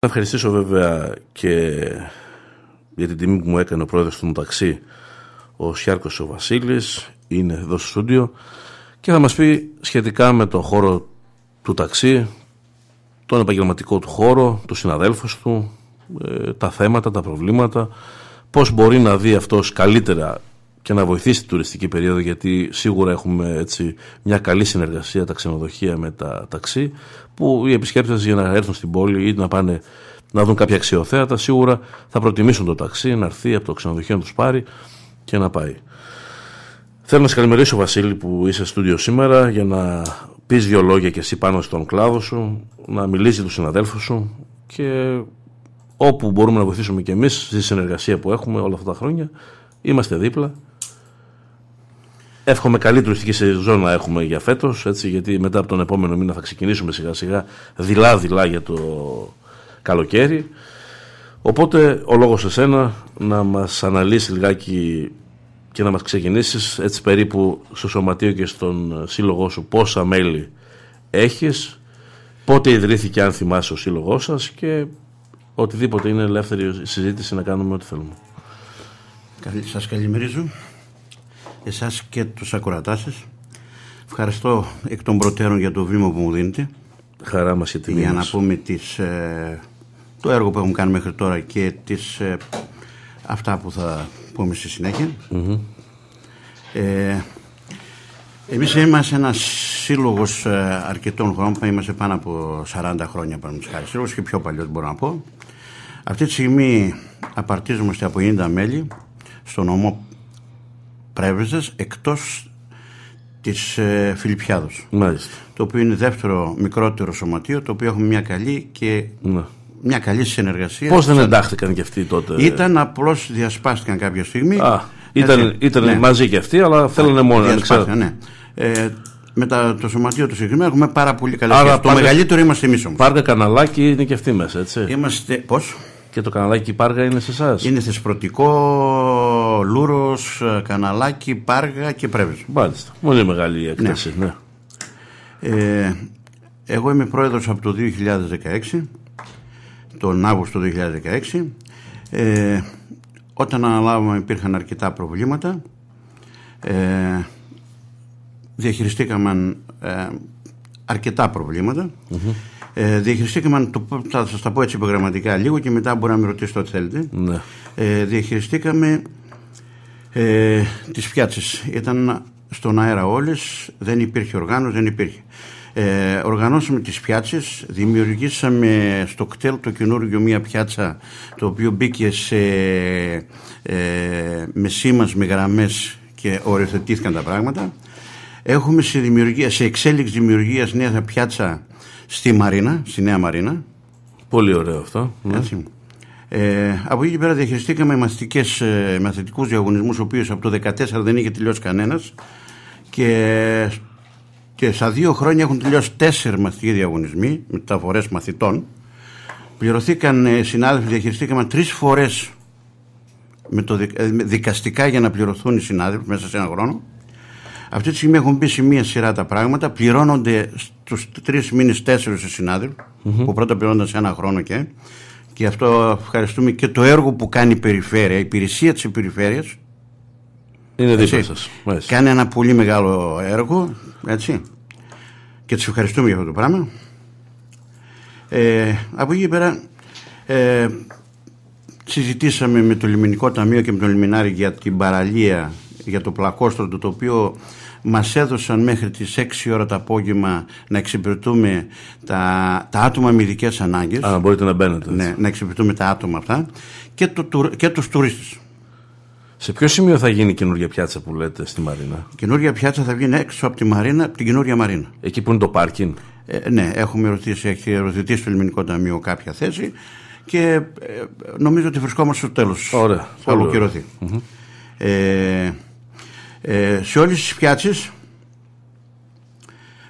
Θα ευχαριστήσω βέβαια και για την τιμή που μου έκανε ο πρόεδρος του ταξί ο Σιάρκος ο Βασίλης είναι εδώ στο στούντιο και θα μας πει σχετικά με το χώρο του ταξί τον επαγγελματικό του χώρο, τους συναδέλφους ε, του τα θέματα, τα προβλήματα πώς μπορεί να δει αυτός καλύτερα και να βοηθήσει την τουριστική περίοδο γιατί σίγουρα έχουμε έτσι μια καλή συνεργασία τα ξενοδοχεία με τα ταξί που οι επισκέπτες για να έρθουν στην πόλη ή να πάνε να δουν κάποια αξιοθέατα σίγουρα θα προτιμήσουν το ταξί να έρθει από το ξενοδοχείο να τους πάρει και να πάει. Θέλω να σε καλημερίσω Βασίλη που είσαι στούντιο σήμερα για να πεις δύο λόγια και εσύ πάνω στον κλάδο σου, να μιλήσεις τους συναδέλφους σου και όπου μπορούμε να βοηθήσουμε και εμείς στη συνεργασία που έχουμε όλα αυτά τα χρόνια είμαστε δίπλα Εύχομαι καλή τουριστική σεζόν να έχουμε για φέτος, γιατί μετά από τον επόμενο μήνα θα ξεκινήσουμε σιγά σιγά δειλά-δειλά για το καλοκαίρι. Οπότε ο λόγος σε σένα να μας αναλύσεις λιγάκι και να μας ξεκινήσεις έτσι περίπου στο σωματείο και στον σύλλογό σου πόσα μέλη έχεις, πότε ιδρύθηκε αν θυμάσαι ο σύλλογο σας και οτιδήποτε είναι ελεύθερη συζήτηση να κάνουμε ό,τι θέλουμε. Καλή σας καλημερίζω εσάς και τους ακροατάς σας. Ευχαριστώ εκ των προτέρων για το βήμα που μου δίνετε. Χαρά μας η τιμή Για να πούμε τις, ε, το έργο που έχουμε κάνει μέχρι τώρα και τις, ε, αυτά που θα πούμε στη συνέχεια. Ε, εμείς είμαστε ένας σύλλογος ε, αρκετών χρόνων, είμαστε πάνω από 40 χρόνια πάνω χάρη σύλλογος και πιο παλιός μπορώ να πω. Αυτή τη στιγμή απαρτίζομαστε από 90 μέλη στον νομό πρέβεζες εκτός της ε, Φιλιππιάδος. Μάλιστα. Το οποίο είναι δεύτερο μικρότερο σωματείο, το οποίο έχουμε μια καλή και ναι. μια καλή συνεργασία. Πώς δεν εντάχθηκαν και αυτοί τότε. Ήταν απλώς διασπάστηκαν κάποια στιγμή. ήταν, ήταν ναι. μαζί και αυτοί, αλλά θέλανε μόνο. ξέρω ναι. Ε, με το σωματείο του συγκεκριμένο έχουμε πάρα πολύ καλή σχέσεις. Το μεγαλύτερο είμαστε εμείς όμως. Πάρκα καναλάκι είναι και αυτοί μέσα, έτσι. Είμαστε. Πώς? Και το καναλάκι πάρκα είναι σε εσάς. Είναι θεσπρωτικό Λούρος, καναλάκι ε, Καναλάκη, Πάργα και Πρέβεζο Μάλιστα. Πολύ μεγάλη η ναι. ναι. Ε, εγώ είμαι πρόεδρος από το 2016, τον Αύγουστο 2016. Ε, όταν αναλάβαμε υπήρχαν αρκετά προβλήματα. Ε, διαχειριστήκαμε αρκετά Ε, διαχειριστήκαμε, το, θα σας τα πω έτσι υπογραμματικά λίγο και μετά μπορεί να με ρωτήσετε ό,τι ναι. Ε, διαχειριστήκαμε ε, της Ήταν στον αέρα όλες, δεν υπήρχε οργάνωση, δεν υπήρχε. Ε, οργανώσαμε τις πιάτσες, δημιουργήσαμε στο κτέλ το καινούργιο μία πιάτσα το οποίο μπήκε σε, ε, με σήμας, με γραμμές και οριοθετήθηκαν τα πράγματα. Έχουμε σε, δημιουργία, σε εξέλιξη δημιουργίας νέα πιάτσα στη Μαρίνα, στη Νέα Μαρίνα. Πολύ ωραίο αυτό. Ναι. Έτσι. Ε, από εκεί και πέρα διαχειριστήκαμε μαθητικές, ε, μαθητικούς διαγωνισμούς ο οποίος από το 2014 δεν είχε τελειώσει κανένας και, και στα δύο χρόνια έχουν τελειώσει τέσσερι μαθητικοί διαγωνισμοί φορές μαθητών πληρωθήκαν ε, συνάδελφοι, διαχειριστήκαμε τρεις φορές με το, ε, δικαστικά για να πληρωθούν οι συνάδελφοι μέσα σε ένα χρόνο αυτή τη στιγμή έχουν μπει σε μία σειρά τα πράγματα. Πληρώνονται στους τρεις μήνες τέσσερις οι συναδελφοι που πρώτα πληρώνονταν σε ένα χρόνο και και αυτό ευχαριστούμε και το έργο που κάνει η περιφέρεια, η υπηρεσία της περιφέρειας είναι δίπλα σας. Κάνει ένα πολύ μεγάλο έργο, έτσι. Και τους ευχαριστούμε για αυτό το πράγμα. Ε, από εκεί πέρα ε, συζητήσαμε με το λιμινικό Ταμείο και με το λιμινάρι για την παραλία, για το πλακόστρωτο, το οποίο μας έδωσαν μέχρι τις 6 ώρα το απόγευμα να εξυπηρετούμε τα, τα άτομα με ειδικές ανάγκες. Α, μπορείτε να μπαίνετε. Ναι, να εξυπηρετούμε τα άτομα αυτά και, το, και τους τουρίστες. Σε ποιο σημείο θα γίνει η καινούργια πιάτσα που λέτε στη Μαρίνα. Η καινούργια πιάτσα θα βγει έξω από τη Μαρίνα, από την καινούργια Μαρίνα. Εκεί που είναι το πάρκινγκ. Ε, ναι, έχουμε ρωτήσει, έχει ερωτηθεί στο Ελληνικό Ταμείο κάποια θέση και ε, νομίζω ότι βρισκόμαστε στο τέλος. Ωραία. Θα ολοκληρωθεί. Ε, ε, σε όλες τις πιάτσες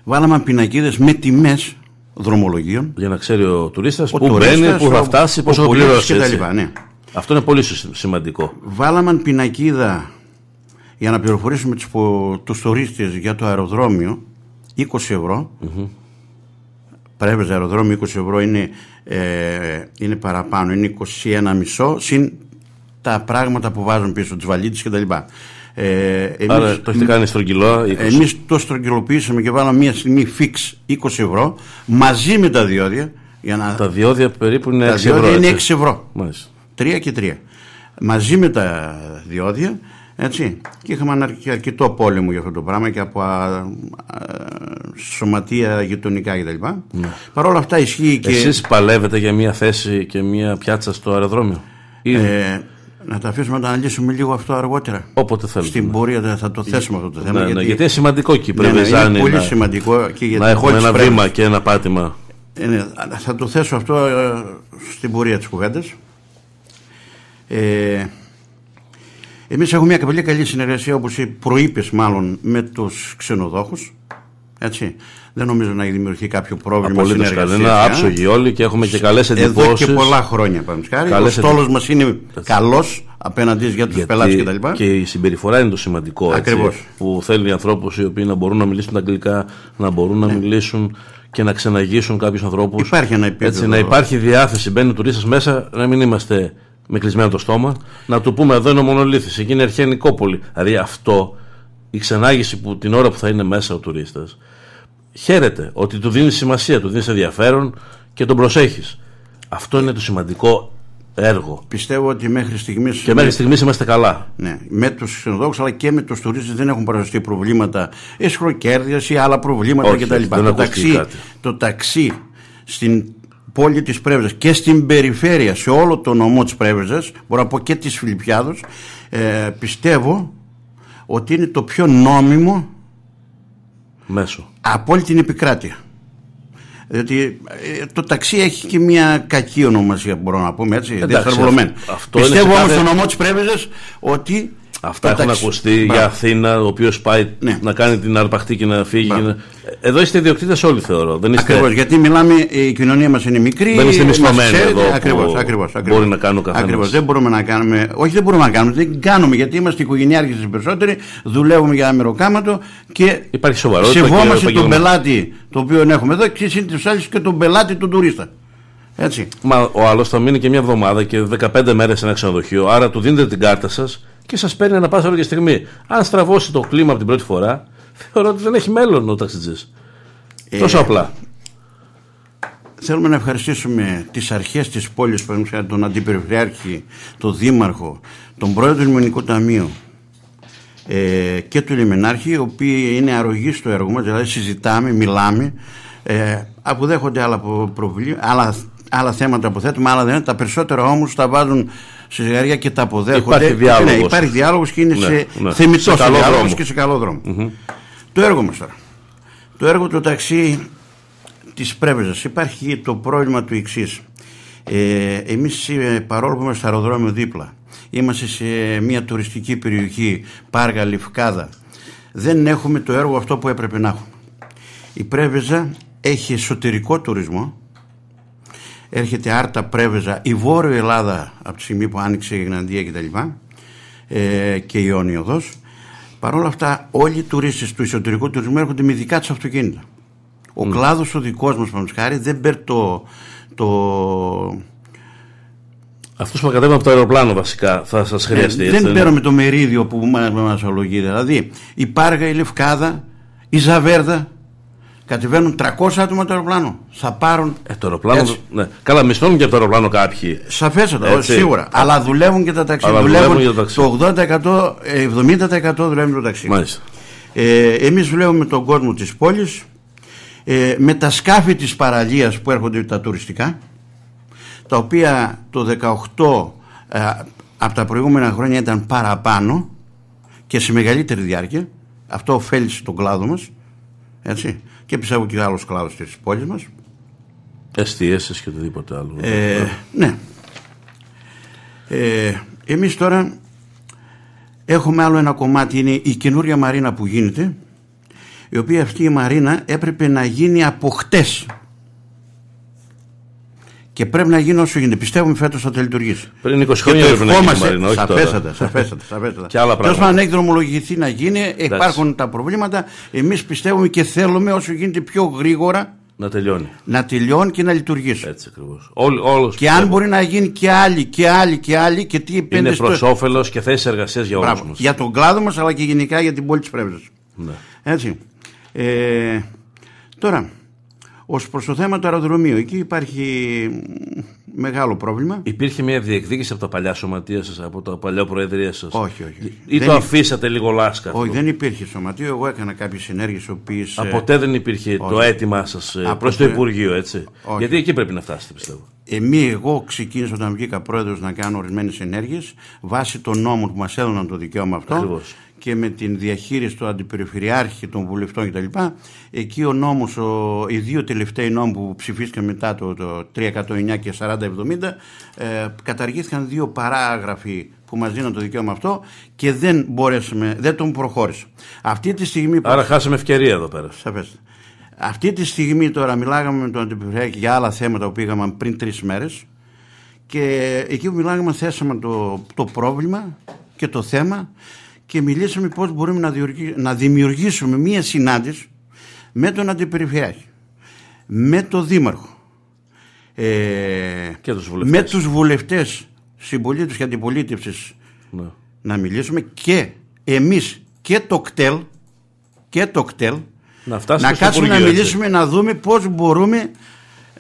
βάλαμε πινακίδες με τιμές δρομολογίων. Για να ξέρει ο τουρίστας που μπαίνει, που θα φτάσει, πόσο θα πληρώσει. Και τα λοιπά, ναι. Αυτό είναι πολύ σημαντικό. Βάλαμε πινακίδα για να πληροφορήσουμε τους, τους τουρίστες για το αεροδρόμιο 20 ευρω mm-hmm. αεροδρόμιο 20 ευρώ είναι, ε, είναι παραπάνω, είναι 21,5 συν τα πράγματα που βάζουν πίσω, τις βαλίτες και τα λοιπά. Ε, εμείς, το έχετε κάνει στρογγυλό. Εμείς το στρογγυλοποιήσαμε και βάλαμε μια στιγμή fix 20 ευρώ μαζί με τα διόδια. Για να... Τα διόδια περίπου είναι 6 ευρώ. Τα είναι 6 ευρώ. 3 και 3. Μαζί με τα διόδια. Έτσι. Και είχαμε αρκετό πόλεμο για αυτό το πράγμα και από α, α, σωματεία γειτονικά κτλ. Ναι. Παρ' όλα αυτά ισχύει και. Εσείς παλεύετε για μια θέση και μια πιάτσα στο αεροδρόμιο. Ε, να τα αφήσουμε να τα αναλύσουμε λίγο αυτό αργότερα. Όποτε θέλουμε. Στην ναι. πορεία θα το θέσουμε αυτό το θέμα. Ναι, ναι, γιατί... είναι σημαντικό και πρέπει ναι, ναι, είναι πολύ σημαντικό και για να έχουμε ένα βήμα και ένα πάτημα. Ε, ναι, θα το θέσω αυτό ε, στην πορεία της κουβέντας. Ε, εμείς έχουμε μια πολύ καλή συνεργασία όπως προείπε μάλλον με τους ξενοδόχους. Έτσι δεν νομίζω να δημιουργεί κάποιο πρόβλημα. Απολύτως κανένα. Ε. Άψογοι όλοι και έχουμε και καλές εντυπώσει. Εδώ και πολλά χρόνια παραδείγματο χάρη. Ο στόλος μας είναι καλός απέναντι για τους πελάτε κτλ. Και, η συμπεριφορά είναι το σημαντικό. Ακριβώς. Που θέλει ανθρώπους οι οποίοι να μπορούν να μιλήσουν τα αγγλικά, να μπορούν ναι. να μιλήσουν και να ξεναγήσουν κάποιους ανθρώπους. Υπάρχει ένα επίπεδο. Έτσι, να υπάρχει διάθεση. Μπαίνει ο τουρίστας μέσα, να μην είμαστε με κλεισμένο το στόμα, να του πούμε εδώ είναι ο μονολήθης, εκεί είναι η αρχαία Δηλαδή αυτό η ξενάγηση που την ώρα που θα είναι μέσα ο τουρίστας χαίρεται, ότι του δίνεις σημασία, του δίνεις ενδιαφέρον και τον προσέχεις. Αυτό είναι το σημαντικό έργο. Πιστεύω ότι μέχρι στιγμής. Και μέχρι στιγμής είμαστε καλά. Ναι. Με τους ξενοδόχου αλλά και με τους τουρίστες δεν έχουν παρουσιαστεί προβλήματα ισχροκέρδεια ή άλλα προβλήματα κτλ. Το, ταξί, το ταξί στην πόλη της Πρέβεζας και στην περιφέρεια σε όλο το νομό της Πρέβεζας μπορώ να πω και της Φιλιππιάδος ε, πιστεύω ότι είναι το πιο νόμιμο Μέσο. Από την επικράτεια. Διότι ε, το ταξί έχει και μια κακή ονομασία, μπορώ να πούμε έτσι. Εντάξει, αυτό Πιστεύω όμως κάθε... στο νομό της Πρέβεζας ότι Αυτά Εντάξει. έχουν ακουστεί για Αθήνα, ο οποίος πάει ναι. να κάνει την αρπαχτή και να φύγει. Εδώ είστε ιδιοκτήτες όλοι, θεωρώ. Δεν είστε... Ακριβώς, γιατί μιλάμε, η κοινωνία μας είναι μικρή. Δεν είστε μισθωμένοι εδώ. Ακριβώ, Μπορεί να κάνουμε καθένας. Ακριβώς, δεν μπορούμε να κάνουμε. Όχι, δεν μπορούμε να κάνουμε. Δεν κάνουμε γιατί είμαστε οικογενειάρχες οι περισσότεροι, δουλεύουμε για αμεροκάματο και Υπάρχει σοβαρότητα σεβόμαστε τον πελάτη το οποίο έχουμε εδώ και συν της άλλης και τον πελάτη του τουρίστα. Έτσι. Μα ο άλλος θα μείνει και μια εβδομάδα και 15 μέρες σε ένα ξενοδοχείο, άρα του δίνετε την κάρτα σας και σας παίρνει ένα πάσα ώρα στιγμή. Αν στραβώσει το κλίμα από την πρώτη φορά, θεωρώ ότι δεν έχει μέλλον ο ταξιτζής. Ε, Τόσο απλά. Θέλουμε να ευχαριστήσουμε τις αρχές της πόλης, τον αντιπεριφερειάρχη, τον δήμαρχο, τον πρόεδρο του Λιμενικού Ταμείου ε, και του Λιμενάρχη, οι οποίοι είναι αρρωγοί στο έργο μας, δηλαδή συζητάμε, μιλάμε, ε, αποδέχονται άλλα, άλλα, άλλα θέματα που θέτουμε, άλλα δεν Τα περισσότερα όμως τα βάζουν σε ζευγάρια και τα αποδέχονται. Υπάρχει διάλογο. Ναι, υπάρχει διάλογος και είναι ναι, σε ναι. θεμητός και σε καλό δρόμο. Το έργο μας τώρα. Το έργο του ταξί της Πρέβεζας. Υπάρχει το πρόβλημα του εξής. Ε, Εμείς ε, παρόλο που είμαστε στο αεροδρόμιο δίπλα, είμαστε σε μια τουριστική περιοχή, Πάργα, Λιφκάδα Δεν έχουμε το έργο αυτό που έπρεπε να έχουμε. Η Πρέβεζα έχει εσωτερικό τουρισμό έρχεται Άρτα Πρέβεζα, η Βόρεια Ελλάδα από τη στιγμή που άνοιξε η Γναντία τα Ε, και η Όνιοδος. Παρ' αυτά, όλοι οι τουρίστες του εσωτερικού τουρισμού έρχονται με δικά τους αυτοκίνητα. Ο mm. κλάδος ο δικός μας χάρη, δεν παίρνει το. το... που κατέβουν από το αεροπλάνο, βασικά, θα σας ε, χρειαστεί. Ε, δεν παίρνουμε ναι. το μερίδιο που μας ολογεί. Δηλαδή, η Πάργα, η Λευκάδα, η Ζαβέρδα, Κατεβαίνουν 300 άτομα το αεροπλάνο. Θα πάρουν. Ε, ναι. Καλά, μισθώνουν και από το αεροπλάνο κάποιοι. Σαφέστατα, σίγουρα. Αλλά δουλεύουν και τα ταξίδια δουλεύουν, το 80%, 70% ε, δουλεύουν το ταξί. Μάλιστα. Ε, Εμείς δουλεύουμε τον κόσμο της πόλης ε, με τα σκάφη της παραλίας που έρχονται τα τουριστικά τα οποία το 18 ε, από τα προηγούμενα χρόνια ήταν παραπάνω και σε μεγαλύτερη διάρκεια. Αυτό ωφέλησε τον κλάδο μας. Έτσι και πιστεύω και άλλου κλάδου τη πόλη μα. Εστιέσαι και οτιδήποτε άλλο. Ε, ναι. Ε, εμείς τώρα έχουμε άλλο ένα κομμάτι, είναι η καινούρια μαρίνα που γίνεται, η οποία αυτή η μαρίνα έπρεπε να γίνει από χτες και πρέπει να γίνει όσο γίνεται. Πιστεύουμε φέτος θα το λειτουργήσει. Πριν 20 χρόνια δεν Μαρινό. Σαφέστατα, σαφέστατα. σαφέστατα. και άλλα πράγματα. Τέλο έχει δρομολογηθεί να γίνει, υπάρχουν τα προβλήματα. Εμείς πιστεύουμε και θέλουμε όσο γίνεται πιο γρήγορα. Να τελειώνει. Να τελειώνει και να λειτουργήσει. Έτσι ακριβώς. Και αν μπορεί να γίνει και άλλη και άλλη και άλλη και τι Είναι προ στο... όφελος και θέσεις εργασίας για όλους μας. Για τον κλάδο μας αλλά και γενικά για την πόλη της Πρέβεζας. Ναι. Έτσι. Ε, τώρα, Ως προς το θέμα του αεροδρομίου, εκεί υπάρχει μεγάλο πρόβλημα. Υπήρχε μια διεκδίκηση από τα παλιά σωματεία σας, από το παλιό προεδρία σας. Όχι, όχι, Ή το αφήσατε λίγο λάσκα. Όχι, δεν υπήρχε σωματείο. Εγώ έκανα κάποιες συνέργειες. Οποίες... Από ε, ποτέ δεν υπήρχε το αίτημά σας ε, προς το... Υπουργείο, έτσι. Γιατί εκεί πρέπει να φτάσετε, πιστεύω. Εμεί, εγώ ξεκίνησα όταν βγήκα πρόεδρος να κάνω ορισμένες ενέργειες βάσει των νόμων που μας έδωναν το δικαίωμα αυτό και με την διαχείριση του αντιπεριφερειάρχη των βουλευτών κτλ. Εκεί ο νόμος, οι δύο τελευταίοι νόμοι που ψηφίστηκαν μετά το, το 309 και 4070, ε, καταργήθηκαν δύο παράγραφοι που μας δίνουν το δικαίωμα αυτό και δεν μπορέσαμε, δεν τον προχώρησε. Αυτή τη στιγμή. Άρα, χάσαμε ευκαιρία εδώ πέρα. Σαφέστε. Αυτή τη στιγμή τώρα μιλάγαμε με τον Αντιπεριφερειάρχη για άλλα θέματα που πήγαμε πριν τρεις μέρες και εκεί που μιλάγαμε θέσαμε το, το πρόβλημα και το θέμα και μιλήσαμε πώς μπορούμε να, να δημιουργήσουμε μία συνάντηση με τον Αντιπεριφερειάρχη, με τον Δήμαρχο, ε, και τους βουλευτές. με τους βουλευτές συμπολίτες και αντιπολίτευσης ναι. να μιλήσουμε και εμείς και το κτέλ και το κτέλ να, να κάτσουμε να μιλήσουμε, να δούμε πώς μπορούμε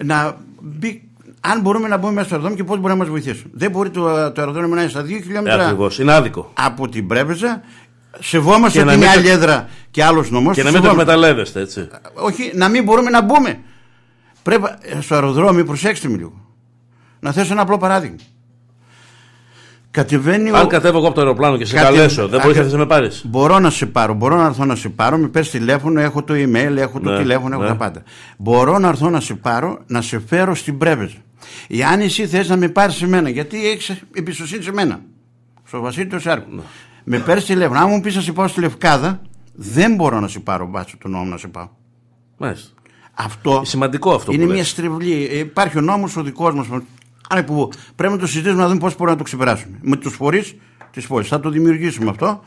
να μπει αν μπορούμε να μπούμε μέσα στο αεροδρόμιο και πώς μπορεί να μας βοηθήσουν. Δεν μπορεί το, το αεροδρόμιο να είναι στα 2 χιλιόμετρα. Ε, είναι άδικο. Από την Πρέβεζα. Σεβόμαστε την μην... άλλη έδρα και άλλο νομός. Και να μην το εκμεταλλεύεστε, έτσι. Όχι, να μην μπορούμε να μπούμε. Πρέπει ε, στο αεροδρόμιο, προσέξτε με λίγο. Να θέσω ένα απλό παράδειγμα. Κατεβαίνει Αν ο... κατέβω εγώ από το αεροπλάνο και σε Κατε... καλέσω, δεν μπορεί να με πάρεις. Μπορώ να σε πάρω, μπορώ να έρθω να σε πάρω. Με πες τηλέφωνο, έχω το email, έχω το ναι, τηλέφωνο, έχω ναι. τα πάντα. Μπορώ να έρθω να σε πάρω, να σε φέρω στην πρέβεζα. Εάν εσύ θες να με πάρεις σε μένα, γιατί έχεις εμπιστοσύνη σε μένα. Στο βασίλειο του Σάρκου. Ναι. Με παίρνεις τηλέφωνο. Αν μου πεις να σε πάω στη Λευκάδα, δεν μπορώ να σε πάρω μπάτσο του νόμου να σε πάω. Μάλιστα. Αυτό, Σημαντικό αυτό είναι μια στρεβλή. Ε, υπάρχει ο νόμος ο δικός μας Άρα πρέπει να το συζητήσουμε να δούμε πώς μπορούμε να το ξεπεράσουμε. Με τους φορείς της πόλης. Θα το δημιουργήσουμε αυτό.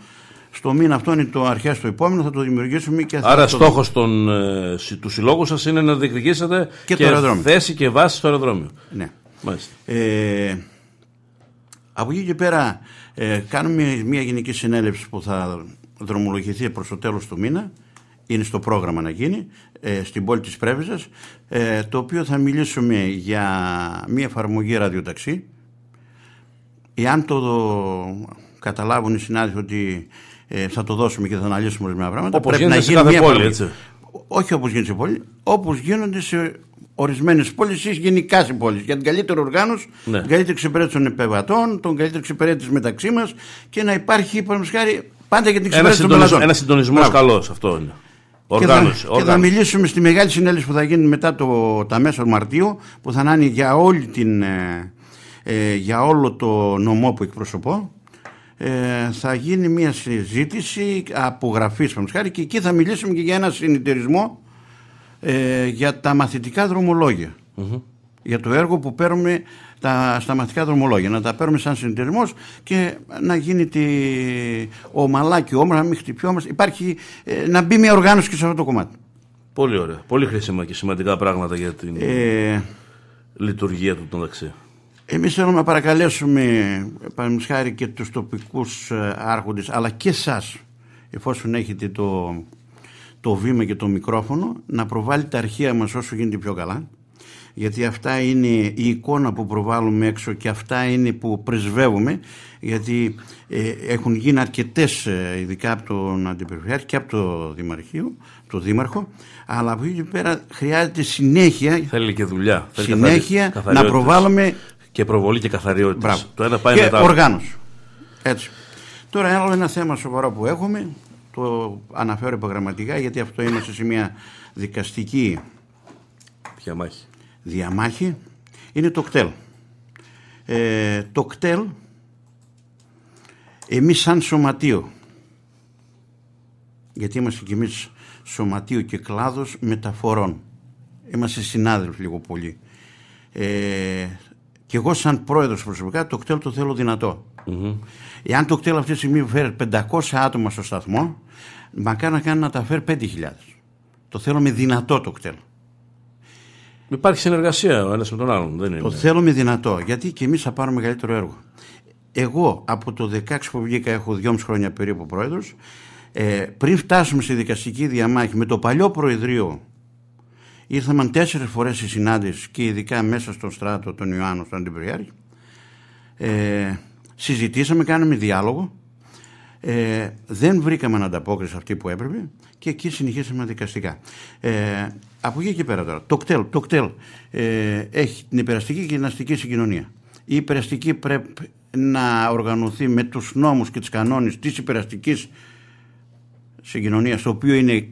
Στο μήνα αυτό είναι το αρχές του επόμενου, θα το δημιουργήσουμε και θα Άρα, στόχο ε, του συλλόγου σας είναι να διεκδικήσετε και, θέση και βάση στο αεροδρόμιο. Ναι. Ε, από εκεί και πέρα, ε, κάνουμε μια γενική συνέλευση που θα δρομολογηθεί προς το τέλος του μήνα είναι στο πρόγραμμα να γίνει ε, στην πόλη της Πρέβεζας ε, το οποίο θα μιλήσουμε για μια εφαρμογή ραδιοταξί εάν το καταλάβουν οι συνάδελφοι ότι ε, θα το δώσουμε και θα αναλύσουμε ορισμένα πράγματα όπως πρέπει να γίνει μια πόλη, έτσι. όχι όπως γίνεται σε πόλη όπως γίνονται σε ορισμένες πόλεις ή γενικά σε πόλεις Για την καλύτερη οργάνωση, ναι. την καλύτερη εξυπηρέτηση των επεβατών, τον καλύτερη εξυπηρέτηση μεταξύ μας και να υπάρχει, πάντα για την εξυπηρέτηση των Ένα συντονισμός καλός αυτό είναι και, θα, και θα μιλήσουμε στη μεγάλη συνέλευση που θα γίνει μετά το, τα μέσα Μαρτίου που θα είναι για, όλη την, ε, ε, για όλο το νομό που εκπροσωπώ ε, θα γίνει μια συζήτηση απογραφής χάρη και εκεί θα μιλήσουμε και για ένα συνεταιρισμό ε, για τα μαθητικά για το έργο που παίρνουμε τα σταματικά δρομολόγια. Να τα παίρνουμε σαν συνεταιρισμό και να γίνει τη... μαλάκι όμω, να μην χτυπιόμαστε. Υπάρχει ε, να μπει μια οργάνωση και σε αυτό το κομμάτι. Πολύ ωραία. Πολύ χρήσιμα και σημαντικά πράγματα για την ε... λειτουργία του τονταξί. Εμείς θέλουμε να παρακαλέσουμε χάρη και τους τοπικούς ε, άρχοντες αλλά και σας εφόσον έχετε το, το βήμα και το μικρόφωνο να προβάλλει τα αρχεία μας όσο γίνεται πιο καλά γιατί αυτά είναι η εικόνα που προβάλλουμε έξω και αυτά είναι που πρεσβεύουμε γιατί ε, έχουν γίνει αρκετές ε, ειδικά από τον Αντιπεριφερειάρχη και από το Δημαρχείο το Δήμαρχο, αλλά από εκεί πέρα χρειάζεται συνέχεια. Θέλει και δουλειά. Συνέχεια να προβάλλουμε. Και προβολή και καθαριότητα. Το ένα πάει και Οργάνωση. Έτσι. Τώρα, άλλο ένα θέμα σοβαρό που έχουμε, το αναφέρω υπογραμματικά γιατί αυτό είμαστε σε μια δικαστική. μάχη διαμάχη είναι το κτέλ. Ε, το κτέλ εμείς σαν σωματείο γιατί είμαστε κι εμείς σωματείο και κλάδος μεταφορών είμαστε συνάδελφοι λίγο πολύ ε, και εγώ σαν πρόεδρος προσωπικά το κτέλ το θέλω εάν το κτέλ αυτή τη στιγμή φέρει 500 άτομα στο σταθμό μακάρι να κάνει να τα φέρει 5.000 το θέλω με δυνατό το κτέλ Υπάρχει συνεργασία ο ένας με τον άλλον. Δεν είναι. Το θέλουμε δυνατό, γιατί και εμείς θα πάρουμε μεγαλύτερο έργο. Εγώ από το 16 που βγήκα, έχω 2,5 χρόνια περίπου πρόεδρος. Ε, πριν φτάσουμε στη δικαστική διαμάχη με το παλιό Προεδρείο, ήρθαμε τέσσερις φορές οι συνάντηση και ειδικά μέσα στο στράτο, τον Ιωάννου, στον Αντιπριάρχη. Ε, συζητήσαμε, κάναμε διάλογο ε, δεν βρήκαμε ανταπόκριση αυτή που έπρεπε και εκεί συνεχίσαμε δικαστικά. Ε, από εκεί και πέρα τώρα. Το κτέλ, ε, έχει την υπεραστική και αστική συγκοινωνία. Η υπεραστική πρέπει να οργανωθεί με τους νόμους και τις κανόνες της υπεραστικής συγκοινωνίας, το οποίο είναι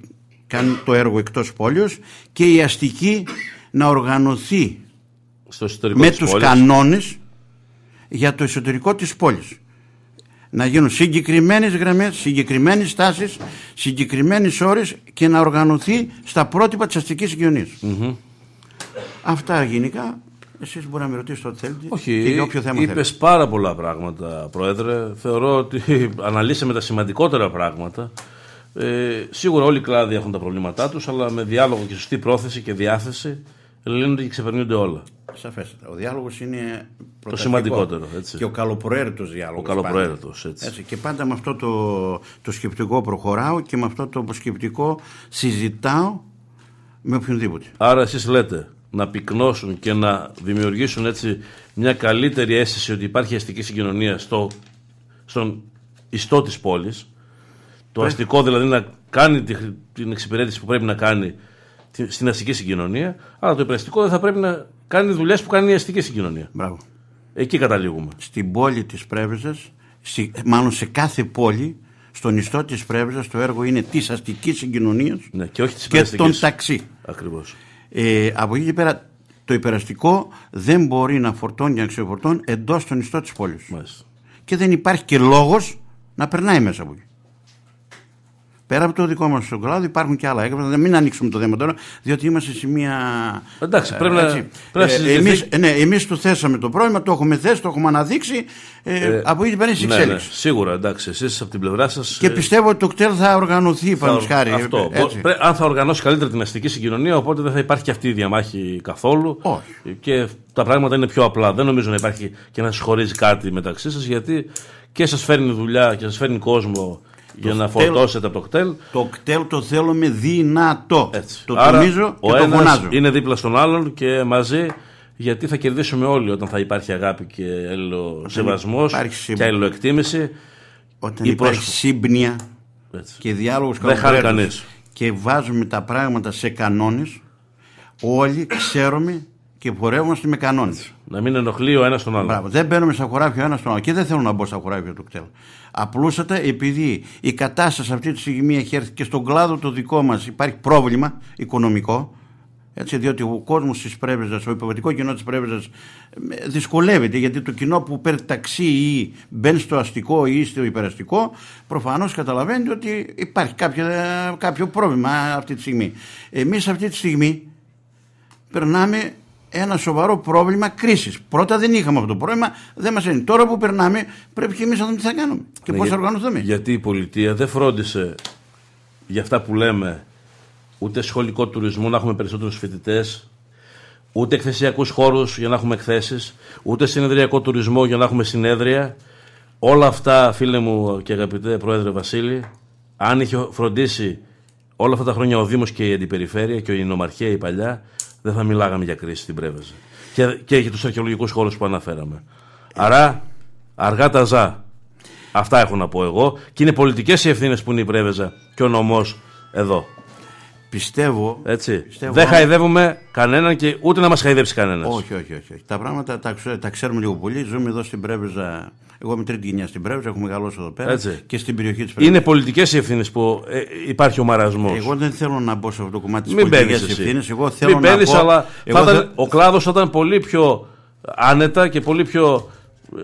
κάνει το έργο εκτός πόλεως και η αστική να οργανωθεί με τους πόλης. κανόνες για το εσωτερικό της πόλης να γίνουν συγκεκριμένες γραμμές, συγκεκριμένες τάσεις, συγκεκριμένες ώρες και να οργανωθεί στα πρότυπα της αστικής κοινωνίας. Mm-hmm. Αυτά γενικά. Εσείς μπορεί να με ρωτήσετε ό,τι θέλετε Όχι, και για όποιο θέμα είπες θέλετε. πάρα πολλά πράγματα, Πρόεδρε. Θεωρώ ότι αναλύσαμε τα σημαντικότερα πράγματα. Ε, σίγουρα όλοι οι κλάδοι έχουν τα προβλήματά τους, αλλά με διάλογο και σωστή πρόθεση και διάθεση λένε και ξεπερνούνται όλα. Σαφέστατα. Ο διάλογος είναι το σημαντικότερο. Έτσι. Και ο καλοπροαίρετος διάλογος. Ο καλοπροαίρετος. Έτσι. Και πάντα με αυτό το, το σκεπτικό προχωράω και με αυτό το σκεπτικό συζητάω με οποιονδήποτε. Άρα εσείς λέτε να πυκνώσουν και να δημιουργήσουν έτσι μια καλύτερη αίσθηση ότι υπάρχει αστική συγκοινωνία στο, στον ιστό της πόλης το ε. αστικό δηλαδή να κάνει την εξυπηρέτηση που πρέπει να κάνει στην αστική συγκοινωνία, αλλά το υπεραστικό δεν θα πρέπει να κάνει δουλειές που κάνει η αστική συγκοινωνία. Μπράβο. Εκεί καταλήγουμε. Στην πόλη της Πρέβεζας, μάλλον σε κάθε πόλη, στον ιστό της Πρέβεζας, το έργο είναι της αστικής συγκοινωνίας ναι, και, όχι της και των ταξί. Ακριβώς. Ε, από εκεί και πέρα, το υπεραστικό δεν μπορεί να φορτώνει και να ξεφορτώνει εντός των ιστό της πόλης. Και δεν υπάρχει και λόγος να περνάει μέσα από εκεί. Πέρα από το δικό μας τον κλάδο υπάρχουν και άλλα έγγραφα. Μην ανοίξουμε το θέμα τώρα, διότι είμαστε σε μια. Εντάξει, ε, πρέπει να, πρέπει ε, Εμείς ε, ναι, το θέσαμε το πρόβλημα, το έχουμε θέσει, το έχουμε αναδείξει. Ε, ε, από εκεί πέρα εξέλιξη. Ναι, ναι, σίγουρα, εντάξει, εσείς από την πλευρά σας. Και πιστεύω ότι το κτέλ θα οργανωθεί, παραδείγματος χάρη. Αυτό. Έτσι. αν θα οργανώσει καλύτερα την αστική συγκοινωνία, οπότε δεν θα υπάρχει και αυτή η διαμάχη καθόλου. Όχι. Και τα πράγματα είναι πιο απλά. Δεν νομίζω να υπάρχει και να συγχωρίζει κάτι μεταξύ σας, γιατί και σας φέρνει δουλειά και σας φέρνει κόσμο για να κτέλ, φορτώσετε από το κτέλ. Το κτέλ το θέλουμε δυνατό. Το Άρα, τονίζω ο το Είναι δίπλα στον άλλον και μαζί γιατί θα κερδίσουμε όλοι όταν θα υπάρχει αγάπη και σεβασμό και αλληλοεκτίμηση. Όταν υπάρχει και διάλογος κανεί. Και βάζουμε τα πράγματα σε κανόνες, όλοι ξέρουμε και πορεύομαστε με κανόνες. Να μην ενοχλεί ο ένας τον άλλο. Μπράβο. Δεν μπαίνουμε στα χωράφια ο ένας τον άλλο. Και δεν θέλω να μπω στα χωράφια του κτέλ. Απλούστατα επειδή η κατάσταση αυτή τη στιγμή έχει έρθει και στον κλάδο το δικό μας υπάρχει πρόβλημα οικονομικό. Έτσι, διότι ο κόσμος της πρέβεζας, ο υποβατικό κοινό της πρέβεζας ε, δυσκολεύεται γιατί το κοινό που παίρνει ταξί ή μπαίνει στο αστικό ή στο υπεραστικό προφανώς καταλαβαίνετε ότι υπάρχει κάποιο, κάποιο πρόβλημα αυτή τη στιγμή. Εμείς αυτή τη στιγμή περνάμε ένα σοβαρό πρόβλημα κρίσης. Πρώτα δεν είχαμε αυτό το πρόβλημα, δεν μας είναι. Τώρα που περνάμε, πρέπει και εμείς να δούμε τι θα κάνουμε και ναι, πώς θα οργανωθούμε. Γιατί η πολιτεία δεν φρόντισε για αυτά που λέμε ούτε σχολικό τουρισμό να έχουμε περισσότερους φοιτητές, ούτε εκθεσιακούς χώρους για να έχουμε εκθέσεις, ούτε συνεδριακό τουρισμό για να έχουμε συνέδρια. Όλα αυτά, φίλε μου και αγαπητέ Πρόεδρε Βασίλη, αν είχε φροντίσει όλα αυτά τα χρόνια ο Δήμος και η Αντιπεριφέρεια και η Νομαρχία η παλιά, δεν θα μιλάγαμε για κρίση στην Πρέβεζα. Και, και για τους αρχαιολογικούς χώρους που αναφέραμε. Άρα, αργά τα ζά. Αυτά έχω να πω εγώ. Και είναι πολιτικές οι ευθύνες που είναι η Πρέβεζα και ο νομός εδώ. Πιστεύω. Έτσι. Πιστεύω δεν χαϊδεύουμε κανέναν και ούτε να μας χαϊδέψει κανένας. Όχι, όχι, όχι, όχι. Τα πράγματα τα, τα ξέρουμε λίγο πολύ. Ζούμε εδώ στην Πρέβεζα. Εγώ είμαι τρίτη γενιά στην Πρέβεζα, έχω μεγαλώσει εδώ πέρα και στην περιοχή της Πρέβεζας. Είναι πολιτικές οι ευθύνες που ε, υπάρχει ο μαρασμός. Εγώ δεν θέλω να μπω σε αυτό το κομμάτι της πολιτική ευθύνη. Εγώ θέλω Μην να ο κλάδος ήταν πολύ πιο άνετα και πολύ πιο ε,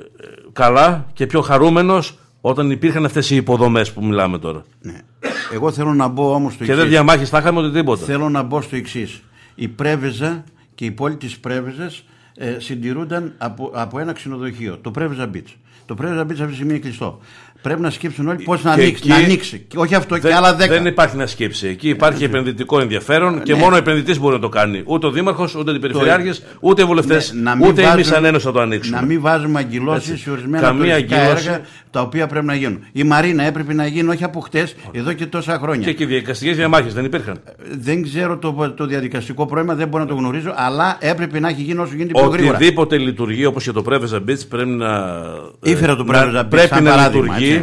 καλά και πιο χαρούμενος όταν υπήρχαν αυτές οι υποδομές που μιλάμε τώρα. Ναι. Εγώ θέλω να μπω όμως στο εξή. Και δεν διαμάχε, θα είχαμε οτιδήποτε. Θέλω να μπω στο εξής. Η Πρέβεζα και η πόλη της Πρέβεζας ε, συντηρούνταν από, από ένα ξενοδοχείο, το Πρέβεζα Beach. Το Πρέβεζα Beach αυτή τη στιγμή είναι κλειστό. Πρέπει να σκύψουν όλοι ε, πώς να, ανοίξει, να ανοίξει. Και όχι αυτό δεν, και άλλα δέκα. Δεν υπάρχει να σκύψει. Εκεί υπάρχει επενδυτικό ενδιαφέρον ε, ναι. και μόνο ο επενδυτής μπορεί να το κάνει. Ούτε ο Δήμαρχος, ούτε οι Περιφερειάρχες, ούτε οι βουλευτές. Ναι, ούτε εμείς σαν ένωση θα το ανοίξουμε. Να μην βάζουμε αγκυλώσεις σε ορισμένα Καμία έργα τα οποία πρέπει να γίνουν. Η Μαρίνα έπρεπε να γίνει όχι από χτες, εδώ και τόσα χρόνια. Και, και διαδικαστικές διαμάχες δεν υπήρχαν. Ε, δεν ξέρω το, το διαδικαστικό πρόβλημα, δεν μπορώ να το γνωρίζω, αλλά έπρεπε να έχει γίνει όσο γίνεται πιο γρήγορα. Οτιδήποτε λειτουργεί όπως και το Πρέβεζα πρέπει να. Ήφερα το Πρέβεζα Μπίτ. Πρέπει να λειτουργεί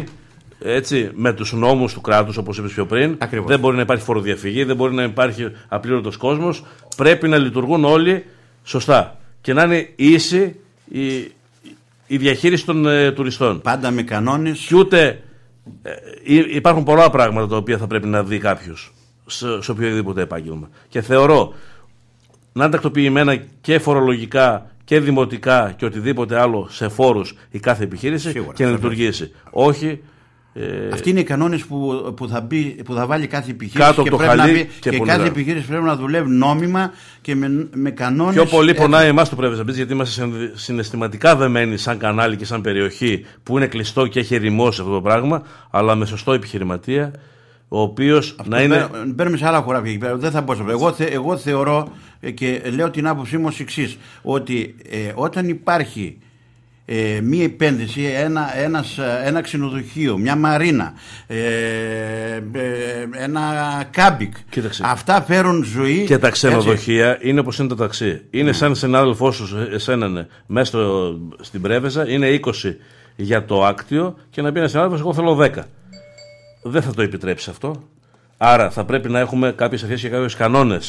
έτσι, με τους νόμους του κράτους όπως είπες πιο πριν δεν μπορεί να υπάρχει φοροδιαφυγή δεν μπορεί να υπάρχει απλήρωτος κόσμος πρέπει να λειτουργούν όλοι σωστά και να είναι ίση η, η διαχείριση των ε, τουριστών πάντα με κανόνες και ούτε ε, υπάρχουν πολλά πράγματα τα οποία θα πρέπει να δει κάποιος σε, σε οποιοδήποτε επάγγελμα και θεωρώ να είναι τακτοποιημένα και φορολογικά και δημοτικά και οτιδήποτε άλλο σε φόρους η κάθε επιχείρηση και να λειτουργήσει. Όχι ε... Αυτοί είναι οι κανόνες που, που, θα που θα βάλει κάθε επιχείρηση. Κάτω και και, κάθε επιχείρηση πρέπει να δουλεύει νόμιμα και με, με κανόνες. Πιο πολύ ε, πονάει εμάς το πρέπει να γιατί είμαστε συναισθηματικά δεμένοι σαν κανάλι και σαν περιοχή που είναι κλειστό και έχει ερημώσει αυτό το πράγμα, αλλά με σωστό επιχειρηματία ο οποίος να είναι. Παίρνουμε σε άλλα χωράφια Δεν θα πω εγώ, εγώ θεωρώ ε, και λέω την άποψή μου ως εξής. Ότι ε, όταν υπάρχει ε, μια μαρίνα, ένα κάμπικ. Αυτά φέρουν ζωή. Και τα ξενοδοχεία είναι όπως είναι το ταξί. Είναι mm. σαν συνάδελφός σου, εσένα, ναι, μέσα στο, στην Πρέβεζα, είναι 20 για το άκτιο και να πει ένας συνάδελφος, εγώ θέλω 10 δεν θα το επιτρέψει αυτό. Άρα θα πρέπει να έχουμε κάποιες αρχές και κάποιου κανόνε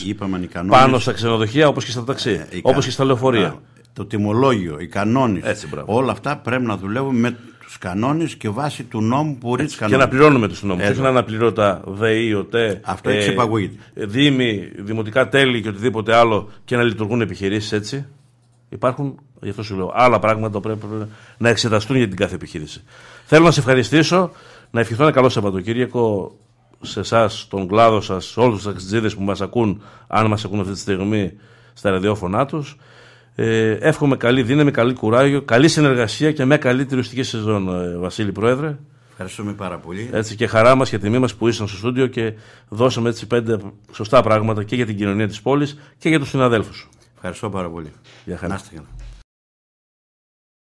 πάνω στα ξενοδοχεία όπως και στα ταξί, ε, όπως και στα λεωφορεία. το τιμολόγιο, οι κανόνες. Όλα αυτά πρέπει να δουλεύουν με τους κανόνες και βάσει του νόμου που ορίζει κανόνες. Και να πληρώνουμε τους νόμους. Ε, όχι να τα ΔΕΗ, ΟΤΕ. Αυτό ε, έχει Δήμοι, δημοτικά τέλη και οτιδήποτε άλλο και να λειτουργούν επιχειρήσεις έτσι. Υπάρχουν, γι' αυτό σου λέω, άλλα πράγματα που πρέπει να εξεταστούν για την κάθε επιχείρηση. Θέλω να σε ευχαριστήσω. Να ευχηθώ ένα καλό Σαββατοκύριακο σε εσάς, τον κλάδο σας, σε όλους τους ταξιτζίδες που μας ακούν, αν μας ακούν αυτή τη στιγμή στα ραδιόφωνά τους. Ε, εύχομαι καλή δύναμη, καλή κουράγιο, καλή συνεργασία και μια καλή τουριστική σεζόν, ε, Βασίλη Πρόεδρε. Ευχαριστούμε πάρα πολύ. Έτσι και χαρά μας και τιμή μας που ήσασταν στο στούντιο και δώσαμε έτσι πέντε σωστά πράγματα και για την κοινωνία της πόλης και για τους συναδέλφους. Ευχαριστώ πάρα πολύ. Γεια χαρά. Να